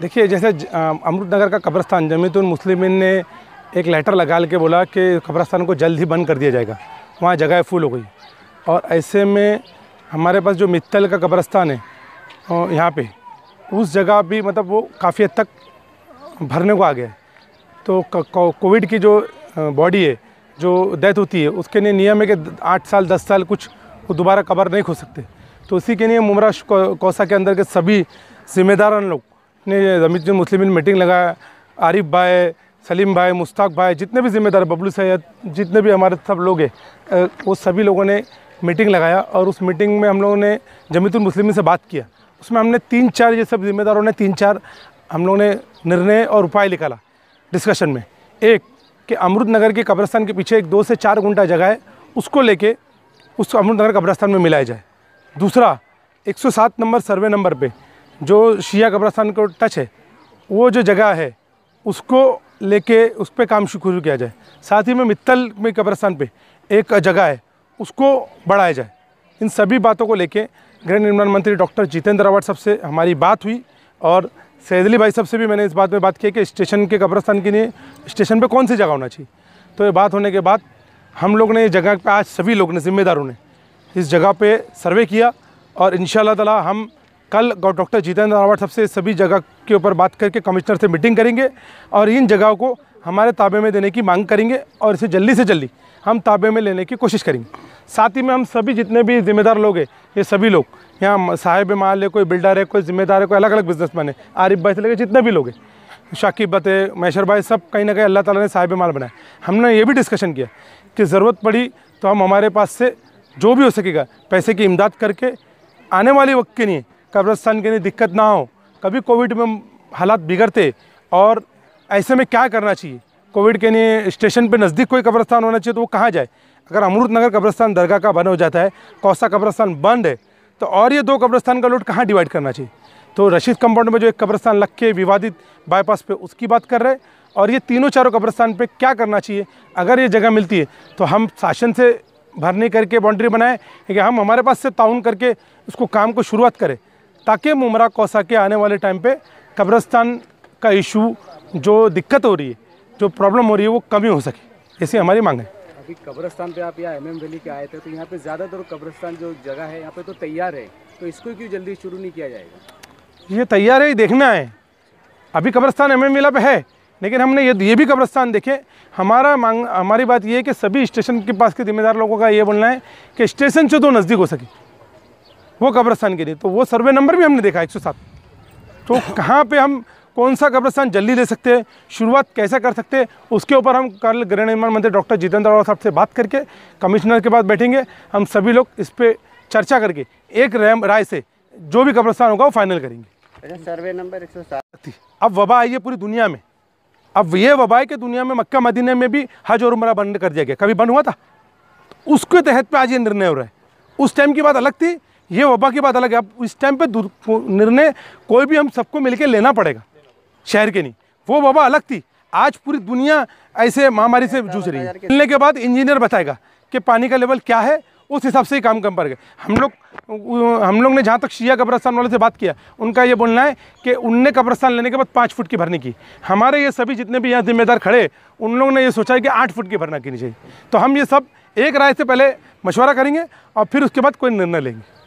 देखिए जैसे अमृत नगर का कब्रस्तान जमीतुल मुस्लिमीन ने एक लेटर लगा के बोला कि कब्रस्तान को जल्द ही बंद कर दिया जाएगा वहाँ जगह फुल हो गई और ऐसे में हमारे पास जो मित्तल का कब्रस्तान है यहाँ पे उस जगह भी मतलब वो काफ़ी हद तक भरने को आ गया तो कोविड की जो बॉडी है जो डेथ होती है उसके लिए नियम है कि आठ साल दस साल कुछ वो दोबारा कबर नहीं खो सकते तो उसी के लिए मुमरा कौसा के अंदर के सभी जिम्मेदार लोग ने जमीजुल मुस्लिम मीटिंग लगाया आरिफ भाई सलीम भाई मुश्ताक भाई जितने भी जिम्मेदार बबलू सैद जितने भी हमारे सब लोग हैं वो सभी लोगों ने मीटिंग लगाया और उस मीटिंग में हम लोगों ने जमीतुल मुस्लिम से बात किया उसमें हमने तीन चार ये सब जिम्मेदारों ने तीन चार हम लोगों ने निर्णय और उपाय निकाला डिस्कशन में एक कि अमृत नगर के कब्रस्तान के पीछे एक दो से चार घंटा जगह है उसको लेके उसको अमृत नगर कब्रस्तान में मिलाया जाए दूसरा 107 नंबर सर्वे नंबर पे जो शिया कब्रस्तान को टच है वो जो जगह है उसको लेके उस पर काम शुरू किया जाए साथ ही में मित्तल में कब्रस्तान पे एक जगह है उसको बढ़ाया जाए इन सभी बातों को लेके गृह निर्माण मंत्री डॉक्टर जितेंद्र रावत साहब से हमारी बात हुई और सैदली भाई साहब से भी मैंने इस बात में बात की कि स्टेशन के कब्रस्तान के लिए स्टेशन पर कौन सी जगह होना चाहिए तो ये बात होने के बाद हम लोग ने जगह पर आज सभी लोग ने जिम्मेदारों ने इस जगह पे सर्वे किया और इन शाह हम कल डॉक्टर जितेंद्र रावत साहब से सभी जगह के ऊपर बात करके कमिश्नर से मीटिंग करेंगे और इन जगहों को हमारे ताबे में देने की मांग करेंगे और इसे जल्दी से जल्दी हम ताबे में लेने की कोशिश करेंगे साथ ही में हम सभी जितने भी जिम्मेदार लोग हैं ये सभी लोग यहाँ साहेब माल है कोई बिल्डर है कोई जिम्मेदार है कोई अलग अलग बिजनेसमैन है आरिफ भाई से लेकर जितने भी लोग हैं शाकिब बत है मैशर भाई सब कहीं ना कहीं अल्लाह ताला ने साहेब माल बनाया हमने ये भी डिस्कशन किया कि ज़रूरत पड़ी तो हम हमारे पास से जो भी हो सकेगा पैसे की इमदाद करके आने वाले वक्त के लिए कब्रस्तान के लिए दिक्कत ना हो कभी कोविड में हालात बिगड़ते और ऐसे में क्या करना चाहिए कोविड के लिए स्टेशन पे नज़दीक कोई कब्रस्तान होना चाहिए तो वो कहाँ जाए अगर अमृत नगर कब्रस्तान दरगाह का बंद हो जाता है कौसा कब्रस्तान बंद है तो और ये दो कब्रस्तान का लोड कहाँ डिवाइड करना चाहिए तो रशीद कंपाउंड में जो एक कब्रस्तान लग के विवादित बाईपास पे उसकी बात कर रहे हैं और ये तीनों चारों कब्रस्तान पे क्या करना चाहिए अगर ये जगह मिलती है तो हम शासन से भरने करके बाउंड्री बनाएँ क्योंकि हम हमारे पास से ताउन करके उसको काम को शुरुआत करें ताकि मुमरा कौसा के आने वाले टाइम पे कब्रस्तान का इशू जो दिक्कत हो रही है जो प्रॉब्लम हो रही है वो कमी हो सके ऐसी हमारी मांग है अभी कब्रस्तान पे आप यहाँ एम एम वैली के आए थे तो यहाँ पे ज़्यादातर कब्रस्तान जो जगह है यहाँ पे तो तैयार है तो इसको क्यों जल्दी शुरू नहीं किया जाएगा ये तैयार है देखना है अभी कब्रस्तान एम एम पे है लेकिन हमने ये ये भी कब्रस्तान देखे हमारा मांग हमारी बात ये है कि सभी स्टेशन के पास के जिम्मेदार लोगों का ये बोलना है कि स्टेशन से तो नज़दीक हो सके वो कब्रस्तान के लिए तो वो सर्वे नंबर भी हमने देखा एक तो कहाँ पर हम कौन सा कब्रस्तान जल्दी ले सकते हैं शुरुआत कैसे कर सकते हैं उसके ऊपर हम कल गृह निर्माण मंत्री डॉक्टर जितेंद्र राव साहब से बात करके कमिश्नर के पास बैठेंगे हम सभी लोग इस पर चर्चा करके एक राय से जो भी कब्रस्तान होगा वो फाइनल करेंगे अच्छा, सर्वे नंबर एक अब वबा आई है पूरी दुनिया में अब ये वबा है कि दुनिया में मक्का मदीने में भी हज और उम्र बंद कर दिया गया कभी बंद हुआ था तो उसके तहत पे आज ये निर्णय हो रहा है उस टाइम की बात अलग थी ये वबा की बात अलग है अब इस टाइम पे निर्णय कोई भी हम सबको मिलकर लेना पड़ेगा शहर के नहीं वो वबा अलग थी आज पूरी दुनिया ऐसे महामारी से जूझ रही है मिलने के बाद इंजीनियर बताएगा कि पानी का लेवल क्या है उस हिसाब से ही काम कम पड़ गए हम लोग हम लोग ने जहाँ तक शिया कब्रस्तान वाले से बात किया उनका ये बोलना है कि उनने कब्रस्तान लेने के बाद पाँच फुट की भरने की हमारे ये सभी जितने भी यहाँ जिम्मेदार खड़े उन लोगों ने ये सोचा है कि आठ फुट की भरना नहीं चाहिए तो हम ये सब एक राय से पहले मशवरा करेंगे और फिर उसके बाद कोई निर्णय लेंगे